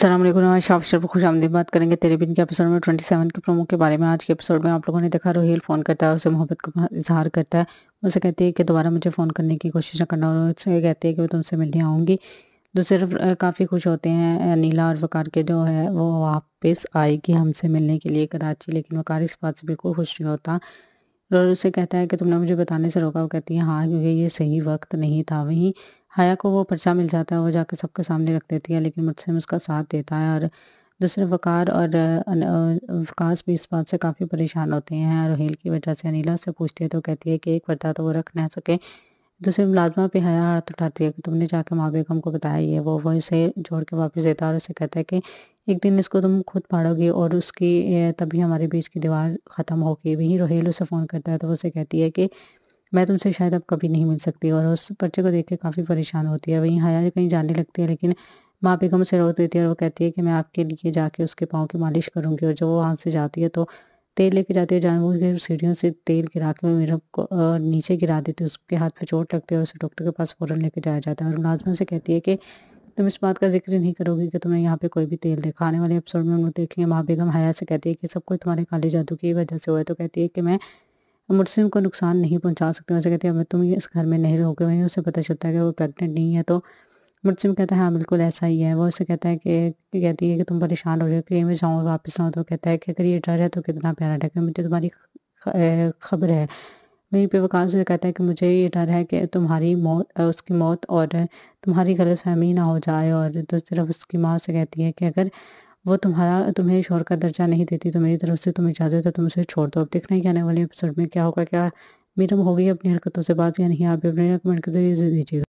सलाम मैं शाह शर्फ खुश आमदी बात करेंगे तेरे बिन के एपिसोड में ट्वेंटी सेवन के प्रोमो के बारे में आज के एपिसोड में आप लोगों ने देखा रोहिल फ़ोन करता है उसे मोहब्बत का इजहार करता है उसे कहती है कि दोबारा मुझे फ़ोन करने की कोशिश करना और उसे कहती है कि वो तुमसे मिलने आऊँगी दूसरे तो काफ़ी खुश होते हैं नीला और वकार के जो है वो वापस आएगी हमसे मिलने के लिए कराची लेकिन वकार इस बात से बिल्कुल खुश नहीं होता और उसे कहता है कि तुमने मुझे बताने से रोका वो कहती है हाँ क्योंकि ये सही वक्त नहीं था वहीं हया को वो पर्चा मिल जाता है वो जाके सबके सामने रख देती है लेकिन मुझसे उसका साथ देता है और दूसरे वकार और विकास भी इस बात से काफ़ी परेशान होते हैं रोहेल की वजह से अनिला उससे पूछती है तो कहती है कि एक पर्दा तो वो रख ना सके दूसरे मुलाजमा पे हया हाथ उठाती है कि तुमने जाके माँ बेगम को बताया ये वो वो इसे जोड़ के वापस देता है और उसे कहता है कि एक दिन इसको तुम खुद पाड़ोगी और उसकी तभी हमारे बीच की दीवार ख़त्म होगी वहीं रोहेल उसे फ़ोन करता है तो उसे कहती है कि मैं तुमसे शायद अब कभी नहीं मिल सकती और उस बच्चे को देख के काफ़ी परेशान होती है वहीं हया कहीं जाने लगती है लेकिन माँ बेगम से रोक देती है और वो कहती है कि मैं आपके लिए जाके उसके पाँव की मालिश करूँगी और जब वो हाथ से जाती है तो तेल लेके जाती है जानबूझ के सीढ़ियों से तेल गिरा के मेरे को नीचे गिरा देती है उसके हाथ पे चोट लगती है और उसे डॉक्टर के पास फ़ौरन लेके जाया जाता है और मुलाजमन से कहती है कि तुम इस बात का जिक्र नहीं करोगी कि तुम्हें यहाँ पे कोई भी तेल देखा आने वाले एपिसोड में हम लोग देखेंगे माँ बेगम हया से कहती है कि सब कुछ तुम्हारे काले जादू की वजह से हुआ है तो कहती है कि मैं और मुझसे उनको नुकसान नहीं पहुंचा सकते वैसे कहती है अब तुम इस घर में नहीं रहोगे वहीं उसे पता चलता है कि वो प्रेगनेंट नहीं है तो मुझसे कहता है हाँ बिल्कुल ऐसा ही है वो उसे कहता है कि कहती है कि तुम परेशान हो रहे हो कि मैं जाऊँ वापस आऊँ तो कहता है कि अगर ये डर है तो कितना प्यारा डर मुझे तुम्हारी खबर है वहीं पे वकास से कहता है कि मुझे ये डर है कि तुम्हारी मौत उसकी मौत और तुम्हारी गलत फहमी ना हो जाए और तो सिर्फ उसकी माँ से कहती है कि अगर वो तुम्हारा तुम्हें शोर का दर्जा नहीं देती तो मेरी तरफ से तुम्हें इजाज़त है तुम उसे छोड़ दो अब देखना है कि आने वाले एपिसोड में क्या होगा क्या मीरम होगी अपनी हरकतों से बात या नहीं आप अपने कमेंट के जरिए दीजिएगा